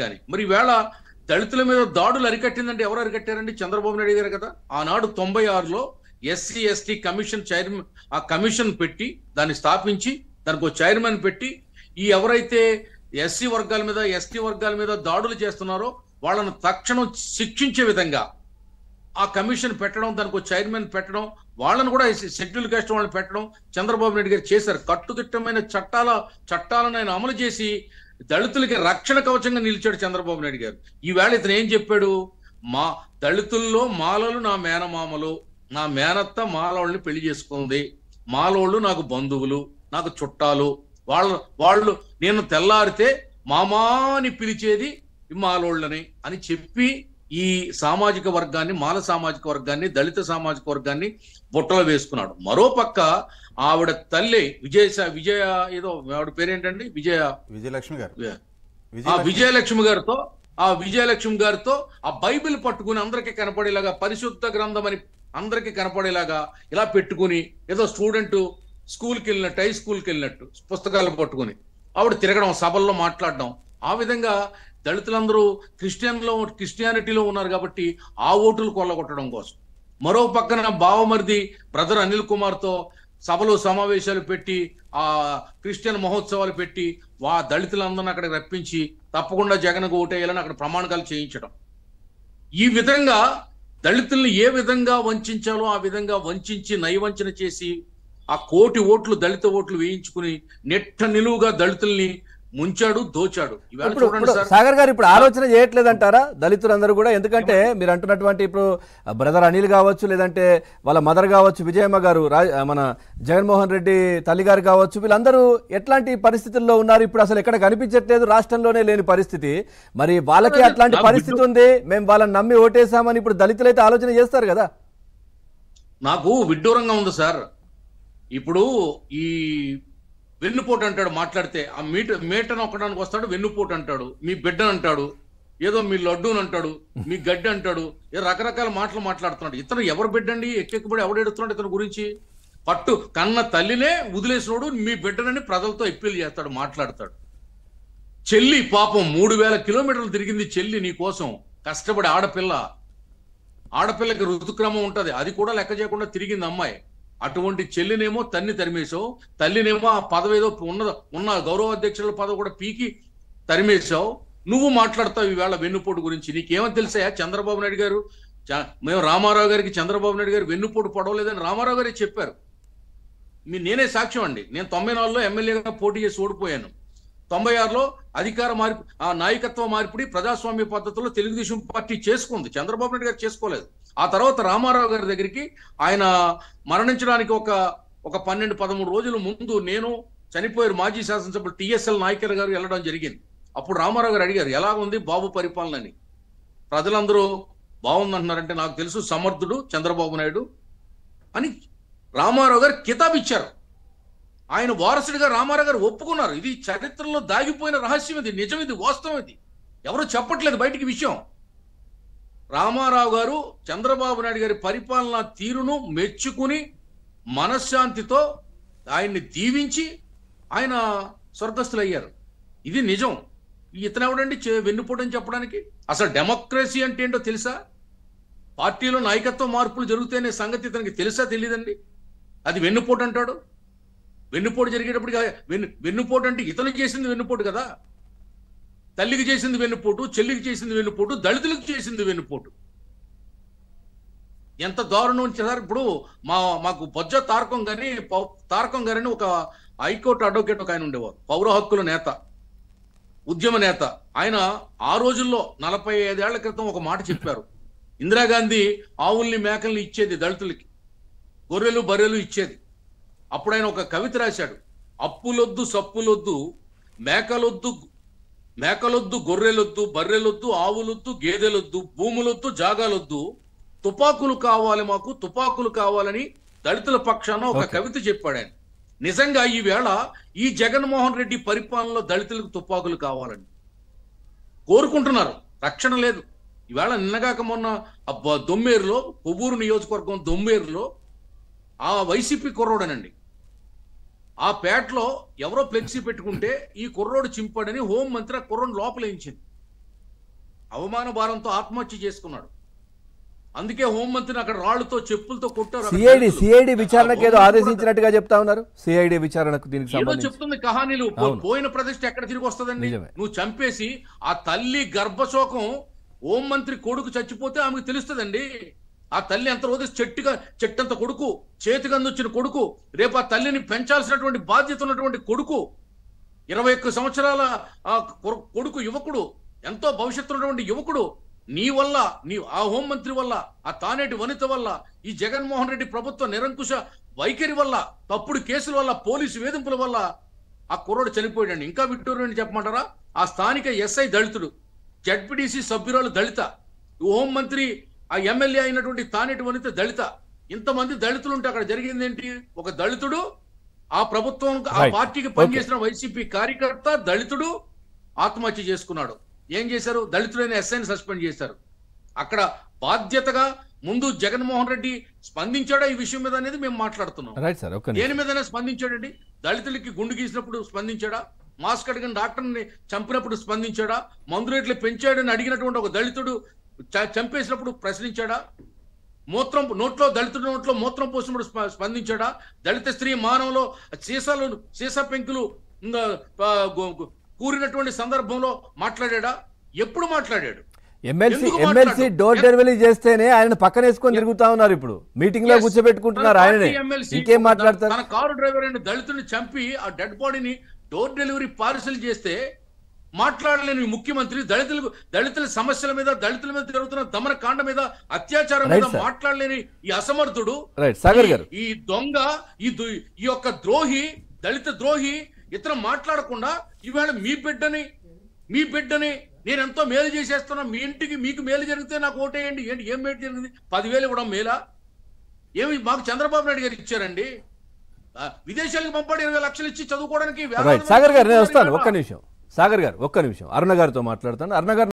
కానీ మరి వేళ దళితుల మీద దాడులు అరికట్టిందండి ఎవరు అరికట్టారండి చంద్రబాబు నాయుడు గారు కదా ఆనాడు తొంభై ఆరులో ఎస్సీ ఎస్టీ కమిషన్ చైర్మన్ ఆ కమిషన్ పెట్టి దాన్ని స్థాపించి దానికి ఒక చైర్మన్ పెట్టి ఈ ఎవరైతే ఎస్సీ వర్గాల మీద ఎస్టీ వర్గాల మీద దాడులు చేస్తున్నారో వాళ్ళను తక్షణం శిక్షించే విధంగా ఆ కమిషన్ పెట్టడం దానికి ఒక చైర్మన్ పెట్టడం వాళ్ళను కూడా షెడ్యూల్ కాస్ట్ వాళ్ళని పెట్టడం చంద్రబాబు నాయుడు గారు చేశారు కట్టుదిట్టమైన చట్టాల చట్టాలను ఆయన అమలు చేసి దళితులకి రక్షణ కవచంగా నిలిచాడు చంద్రబాబు నాయుడు గారు ఈవేళ ఇతను ఏం చెప్పాడు మా దళితుల్లో మాలలు నా మేనమామలు నా మేనత్త మాలోళ్ళని పెళ్లి చేసుకుంది మాలోళ్ళు నాకు బంధువులు నాకు చుట్టాలు వాళ్ళ వాళ్ళు నేను తెల్లారితే మామా అని పిలిచేది మాలోళ్ళని అని చెప్పి ఈ సామాజిక వర్గాన్ని మాల సామాజిక వర్గాన్ని దళిత సామాజిక వర్గాన్ని బుట్టలో వేసుకున్నాడు మరోపక్క ఆవిడ తల్లి విజయ విజయ ఏదో ఆవిడ పేరేంటండి విజయ విజయలక్ష్మి గారు ఆ విజయలక్ష్మి గారితో ఆ విజయలక్ష్మి గారితో ఆ బైబిల్ పట్టుకుని అందరికీ కనపడేలాగా పరిశుద్ధ గ్రంథం అని అందరికీ కనపడేలాగా ఇలా పెట్టుకుని ఏదో స్టూడెంట్ స్కూల్కి వెళ్ళినట్టు హై స్కూల్కి వెళ్ళినట్టు పుస్తకాలు పట్టుకుని ఆవిడ తిరగడం సభల్లో మాట్లాడడం ఆ విధంగా దళితులందరూ క్రిస్టియన్లో క్రిస్టియానిటీలో ఉన్నారు కాబట్టి ఆ ఓటులు కొల్లగొట్టడం కోసం మరో పక్కన బావమర్ది బ్రదర్ అనిల్ కుమార్తో సభలు సమావేశాలు పెట్టి ఆ క్రిస్టియన్ మహోత్సవాలు పెట్టి వా దళితులందరిని అక్కడికి రప్పించి తప్పకుండా జగన్కు ఓటేయాలని అక్కడ ప్రమాణకాలు చేయించడం ఈ విధంగా దళితుల్ని ఏ విధంగా వంచాలో ఆ విధంగా వంచి నైవంచన చేసి ఆ కోటి ఓట్లు దళిత ఓట్లు వేయించుకుని నెట్ట నిలువుగా దళితుల్ని ముంచాడు దోచాడు సాగర్ గారు ఇప్పుడు ఆలోచన చేయట్లేదు అంటారా దళితులందరూ కూడా ఎందుకంటే మీరు అంటున్నటువంటి ఇప్పుడు బ్రదర్ అనిల్ కావచ్చు లేదంటే వాళ్ళ మదర్ కావచ్చు విజయమ్మ గారు మన జగన్మోహన్ రెడ్డి తల్లి గారు కావచ్చు వీళ్ళందరూ ఎట్లాంటి పరిస్థితుల్లో ఉన్నారు ఇప్పుడు అసలు ఎక్కడ కనిపించట్లేదు రాష్ట్రంలోనే లేని పరిస్థితి మరి వాళ్ళకే అట్లాంటి పరిస్థితి ఉంది మేము వాళ్ళని నమ్మి ఓటేసామని ఇప్పుడు దళితులైతే ఆలోచన చేస్తారు కదా నాకు విడ్డూరంగా ఉంది సార్ ఇప్పుడు ఈ వెన్నుపోటు అంటాడు మాట్లాడితే ఆ మీట మేటను నొక్కడానికి వస్తాడు వెన్నుపోటు అంటాడు మీ బిడ్డను అంటాడు ఏదో మీ లడ్డూని అంటాడు మీ గడ్డి అంటాడు ఏదో రకరకాల మాటలు మాట్లాడుతున్నాడు ఇతను ఎవరు బిడ్డండి ఎక్కెక్కుబడి ఎవడు ఎడుతున్నాడు ఇతని గురించి పట్టు కన్న తల్లినే వదిలేసినోడు మీ బిడ్డనని ప్రజలతో ఎప్పీల్ చేస్తాడు మాట్లాడతాడు చెల్లి పాపం మూడు వేల కిలోమీటర్లు తిరిగింది చెల్లి నీ కోసం కష్టపడి ఆడపిల్ల ఆడపిల్లకి ఋతుక్రమం ఉంటుంది అది కూడా లెక్క చేయకుండా తిరిగింది అమ్మాయి అటువంటి చెల్లినేమో తన్ని తరిమేశావు తల్లినేమో ఆ పదవి ఏదో ఉన్న ఉన్న గౌరవ అధ్యక్షుల పదవి కూడా పీకి తరిమేశావు నువ్వు మాట్లాడతావు ఈవేళ వెన్నుపోటు గురించి నీకేమో తెలుసాయా చంద్రబాబు నాయుడు గారు మేము రామారావు గారికి చంద్రబాబు నాయుడు గారు వెన్నుపోటు పడవలేదని రామారావు గారే చెప్పారు మీ నేనే సాక్ష్యం అండి నేను తొంభై నాలుగులో ఎమ్మెల్యేగా పోటీ చేసి ఓడిపోయాను తొంభై ఆరులో అధికార మార్పు ఆ నాయకత్వ మార్పిడి ప్రజాస్వామ్య పద్ధతిలో తెలుగుదేశం పార్టీ చేసుకుంది చంద్రబాబు నాయుడు గారు చేసుకోలేదు ఆ తర్వాత రామారావు గారి దగ్గరికి ఆయన మరణించడానికి ఒక ఒక పన్నెండు పదమూడు రోజుల ముందు నేను చనిపోయారు మాజీ శాసనసభ్యులు టిఎస్ఎల్ నాయకర్ గారు వెళ్ళడం జరిగింది అప్పుడు రామారావు గారు అడిగారు ఎలా ఉంది బాబు పరిపాలన అని ప్రజలందరూ బాగుందంటున్నారంటే నాకు తెలుసు సమర్థుడు చంద్రబాబు నాయుడు అని రామారావు గారు కితాబ్ ఇచ్చారు ఆయన వారసుడిగా రామారావు గారు ఒప్పుకున్నారు ఇది చరిత్రలో దాగిపోయిన రహస్యం ఇది నిజం ఇది వాస్తవం ఇది ఎవరు చెప్పట్లేదు బయటికి విషయం రామారావు గారు చంద్రబాబు నాయుడు గారి పరిపాలనా తీరును మెచ్చుకుని మనశ్శాంతితో ఆయన్ని దీవించి ఆయన స్వర్గస్థులయ్యారు ఇది నిజం ఇతను ఎవడండి వెన్నుపోటని చెప్పడానికి అసలు డెమోక్రసీ అంటే ఏంటో తెలుసా పార్టీలో నాయకత్వ మార్పులు జరుగుతాయనే సంగతి ఇతనికి తెలుసా తెలియదండి అది వెన్నుపోటు అంటాడు వెన్నుపోటు జరిగేటప్పటికి వెన్ను వెన్నుపోటు అంటే ఇతను చేసింది వెన్నుపోటు కదా తల్లికి చేసింది వెన్నుపోటు చెల్లికి చేసింది వెన్నుపోటు దళితులకు చేసింది వెన్నుపోటు ఎంత దారుణం సార్ ఇప్పుడు మా మాకు బొజ్జ తారకం గారిని తారకం గారిని ఒక హైకోర్టు అడ్వకేట్ ఒక ఆయన ఉండేవారు పౌర హక్కుల నేత ఉద్యమ నేత ఆయన ఆ రోజుల్లో నలభై ఐదేళ్ల క్రితం ఒక మాట చెప్పారు ఇందిరాగాంధీ ఆవుల్ని మేకల్ని ఇచ్చేది దళితులకి గొర్రెలు బర్రెలు ఇచ్చేది అప్పుడు ఆయన ఒక కవిత రాశాడు అప్పులొద్దు సప్పులొద్దు మేకలొద్దు మేకలొద్దు గొర్రెలొద్దు బర్రెలొద్దు ఆవులొద్దు గేదెలొద్దు భూములొద్దు జాగాలొద్దు తుపాకులు కావాలి మాకు తుపాకులు కావాలని దళితుల పక్షాన ఒక కవిత చెప్పాడు నిజంగా ఈవేళ ఈ జగన్మోహన్ రెడ్డి పరిపాలనలో దళితులకు తుపాకులు కావాలని కోరుకుంటున్నారు రక్షణ లేదు ఈవేళ నిన్నగాక మొన్న దొమ్మేరులో కొవ్వూరు నియోజకవర్గం దొమ్మేరులో ఆ వైసీపీ కుర్రోడనండి ఆ పేటలో ఎవరో ఫ్లెక్సీ పెట్టుకుంటే ఈ కుర్రోడు చింపాడని హోంమంత్రి ఆ కుర్రోడు లోపలేయించింది అవమాన భారంతో ఆత్మహత్య చేసుకున్నాడు అందుకే హోంమంత్రిని అక్కడ రాళ్లతో చెప్పులతో కొట్టారు సిఐడి సిఐడి విచారణకు ఏదో ఆదేశించినట్టుగా చెప్తా ఉన్నారు సిఐడి విచారణకు దీనికి సంబంధించి చెప్తుంది కహానీలు పోయిన ప్రతిష్ట ఎక్కడ తిరిగి వస్తుందండి నువ్వు చంపేసి ఆ తల్లి గర్భశోకం హోంమంత్రి కొడుకు చచ్చిపోతే ఆమెకు తెలుస్తుందండి ఆ తల్లి ఎంత రోజు చెట్టుగా చెట్టంత కొడుకు చేతికి అందొచ్చిన కొడుకు రేపు ఆ తల్లిని పెంచాల్సినటువంటి బాధ్యత ఉన్నటువంటి కొడుకు ఇరవై ఒక్క సంవత్సరాల ఆ కొడుకు యువకుడు ఎంతో భవిష్యత్తు ఉన్నటువంటి యువకుడు నీ వల్ల నీ ఆ హోంమంత్రి వల్ల ఆ తానేటి వనిత వల్ల ఈ జగన్మోహన్ రెడ్డి ప్రభుత్వ నిరంకుశ వైఖరి వల్ల తప్పుడు కేసుల వల్ల పోలీసు వేధింపుల వల్ల ఆ కుర్రోడు చనిపోయాడు ఇంకా విట్టూరుని చెప్పమంటారా ఆ స్థానిక ఎస్ఐ దళితుడు జడ్పీడీసీ సభ్యురాలు దళిత హోంమంత్రి ఆ ఎమ్మెల్యే అయినటువంటి తానేటి వనిత దళిత ఇంతమంది దళితులు ఉంటే అక్కడ జరిగింది ఏంటి ఒక దళితుడు ఆ ప్రభుత్వం ఆ పార్టీకి పనిచేసిన వైసీపీ కార్యకర్త దళితుడు ఆత్మహత్య చేసుకున్నాడు ఏం చేశారు దళితులైన ఎస్ఐని సస్పెండ్ చేశారు అక్కడ బాధ్యతగా ముందు జగన్మోహన్ రెడ్డి స్పందించాడా ఈ విషయం మీద అనేది మేము మాట్లాడుతున్నాం దేని మీదనే స్పందించాడండి దళితులకి గుండు గీసినప్పుడు స్పందించాడా మాస్క్ అడిగిన డాక్టర్ని చంపినప్పుడు స్పందించాడా మందు రేట్లు పెంచాడని అడిగినటువంటి ఒక దళితుడు చంపేసినప్పుడు ప్రశ్నించాడా మూత్రం నోట్లో దళితుడు నోట్లో మూత్రం పోసినప్పుడు స్పందించాడా దళిత స్త్రీ మానంలో సీసాలు సీసా పెంకులు కూరినటువంటి సందర్భంలో మాట్లాడా ఎప్పుడు మాట్లాడాడు ఎమ్మెల్సీ ఎమ్మెల్సీ డోర్ డెలివరీ చేస్తేనే ఆయన పక్కన వేసుకొని తిరుగుతా ఉన్నారు ఇప్పుడు మీటింగ్ లో కూర్చోబెట్టుకుంటున్నారు ఆయన ఇంకేం మాట్లాడతారు తన కారు డ్రైవర్ అయిన దళితుని చంపి ఆ డెడ్ బాడీని డోర్ డెలివరీ పార్సల్ చేస్తే మాట్లాడలేని ముఖ్యమంత్రి దళితులకు దళితుల సమస్యల మీద దళితుల మీద జరుగుతున్న దమన కాండ మీద అత్యాచారం మీద మాట్లాడలేని ఈ అసమర్థుడు ఈ దొంగ ఈ ఈ యొక్క ద్రోహి దళిత ద్రోహి ఇతర మాట్లాడకుండా ఈవేళ మీ బిడ్డని మీ బిడ్డని నేను ఎంతో మేలు చేసేస్తున్నా మీ ఇంటికి మీకు మేలు జరిగితే నాకు ఓటేయండి ఏంటి ఏం మేలు జరిగింది పదివేలు ఇవ్వడం మేలా ఏమి మాకు చంద్రబాబు నాయుడు గారు ఇచ్చారండి విదేశాలకు పంపాడు ఇరవై లక్షలు ఇచ్చి చదువుకోవడానికి సాగర్ గారు నేను వస్తాను ఒక్క నిమిషం సాగర్ గారు ఒక్క నిమిషం అరుణ గారితో మాట్లాడుతాను అరుణ గారు